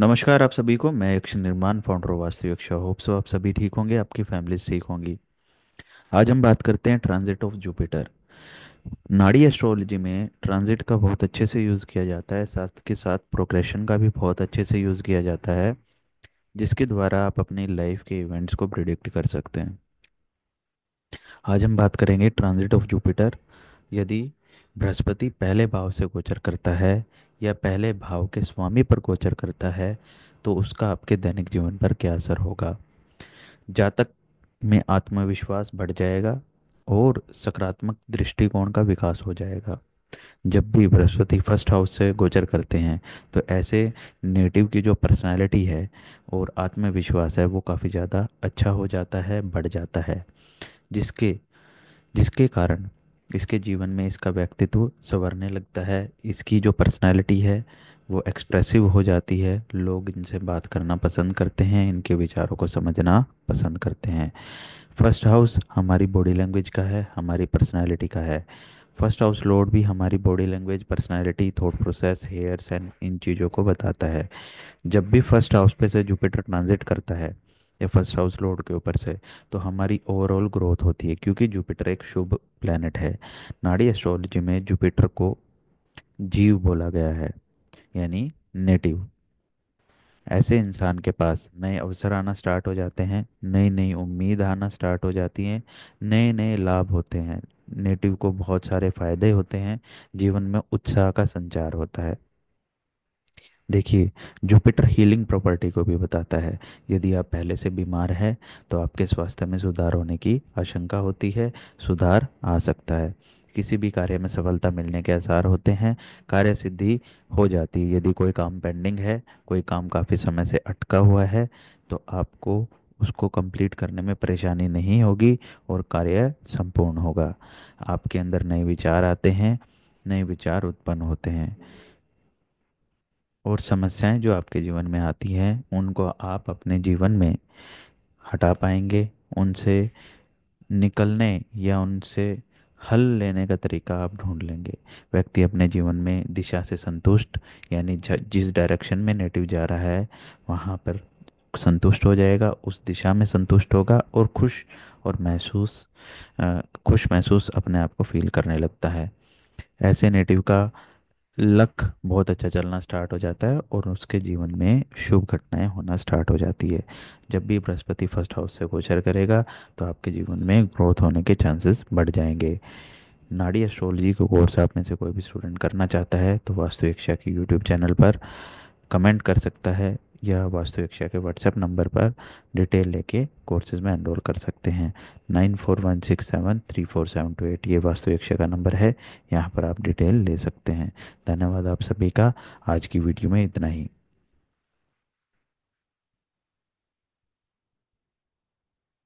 नमस्कार आप सभी को मैं यक्ष निर्माण फाउंडर वास्तविक यक्ष होप सो आप सभी ठीक होंगे आपकी फैमिली ठीक होंगी आज हम बात करते हैं transit of Jupiter Nadi astrology में ट्रांजिट का बहुत अच्छे से यूज़ किया जाता है साथ के साथ प्रोग्रेशन का भी बहुत अच्छे से यूज़ किया जाता है जिसके द्वारा आप अपनी लाइफ के इवेंट्स को प्रिडिक्ट कर सकते हैं आज हम बात करेंगे ट्रांजिट ऑफ जुपिटर यदि बृहस्पति पहले भाव से गोचर करता है या पहले भाव के स्वामी पर गोचर करता है तो उसका आपके दैनिक जीवन पर क्या असर होगा जातक में आत्मविश्वास बढ़ जाएगा और सकारात्मक दृष्टिकोण का विकास हो जाएगा जब भी बृहस्पति फर्स्ट हाउस से गोचर करते हैं तो ऐसे नेटिव की जो पर्सनालिटी है और आत्मविश्वास है वो काफ़ी ज़्यादा अच्छा हो जाता है बढ़ जाता है जिसके जिसके कारण इसके जीवन में इसका व्यक्तित्व संवरने लगता है इसकी जो पर्सनैलिटी है वो एक्सप्रेसिव हो जाती है लोग इनसे बात करना पसंद करते हैं इनके विचारों को समझना पसंद करते हैं फर्स्ट हाउस हमारी बॉडी लैंग्वेज का है हमारी पर्सनैलिटी का है फर्स्ट हाउस लोड भी हमारी body language personality thought process hairs and इन चीज़ों को बताता है जब भी फर्स्ट हाउस पे से जुपिटर ट्रांजिट करता है या फर्स्ट हाउस लॉर्ड के ऊपर से तो हमारी ओवरऑल ग्रोथ होती है क्योंकि जुपिटर एक शुभ प्लानट है नाड़ी एस्ट्रोलॉजी में जुपिटर को जीव बोला गया है यानी नेटिव ऐसे इंसान के पास नए अवसर आना स्टार्ट हो जाते हैं नई नई उम्मीद आना स्टार्ट हो जाती है नए नए लाभ होते हैं नेटिव को बहुत सारे फ़ायदे होते हैं जीवन में उत्साह का संचार होता है देखिए जुपिटर हीलिंग प्रॉपर्टी को भी बताता है यदि आप पहले से बीमार हैं तो आपके स्वास्थ्य में सुधार होने की आशंका होती है सुधार आ सकता है किसी भी कार्य में सफलता मिलने के आसार होते हैं कार्य सिद्धि हो जाती है यदि कोई काम पेंडिंग है कोई काम काफ़ी समय से अटका हुआ है तो आपको उसको कंप्लीट करने में परेशानी नहीं होगी और कार्य संपूर्ण होगा आपके अंदर नए विचार आते हैं नए विचार उत्पन्न होते हैं और समस्याएं जो आपके जीवन में आती हैं उनको आप अपने जीवन में हटा पाएंगे उनसे निकलने या उनसे हल लेने का तरीका आप ढूंढ लेंगे व्यक्ति अपने जीवन में दिशा से संतुष्ट यानी जिस डायरेक्शन में नेटिव जा रहा है वहाँ पर संतुष्ट हो जाएगा उस दिशा में संतुष्ट होगा और खुश और महसूस खुश महसूस अपने आप को फील करने लगता है ऐसे नेटिव का लक बहुत अच्छा चलना स्टार्ट हो जाता है और उसके जीवन में शुभ घटनाएं होना स्टार्ट हो जाती है जब भी बृहस्पति फर्स्ट हाउस से गोचर करेगा तो आपके जीवन में ग्रोथ होने के चांसेस बढ़ जाएंगे नाड़ी एस्ट्रोलॉजी को कोर्स आप में से कोई भी स्टूडेंट करना चाहता है तो वास्तु वास्तुशिक्षा की यूट्यूब चैनल पर कमेंट कर सकता है या वास्तु शिक्षा के व्हाट्सएप नंबर पर डिटेल लेके कोर्सेज़ में एनरोल कर सकते हैं nine four one six seven three four seven two eight ये वास्तु शिक्षा का नंबर है यहाँ पर आप डिटेल ले सकते हैं धन्यवाद आप सभी का आज की वीडियो में इतना ही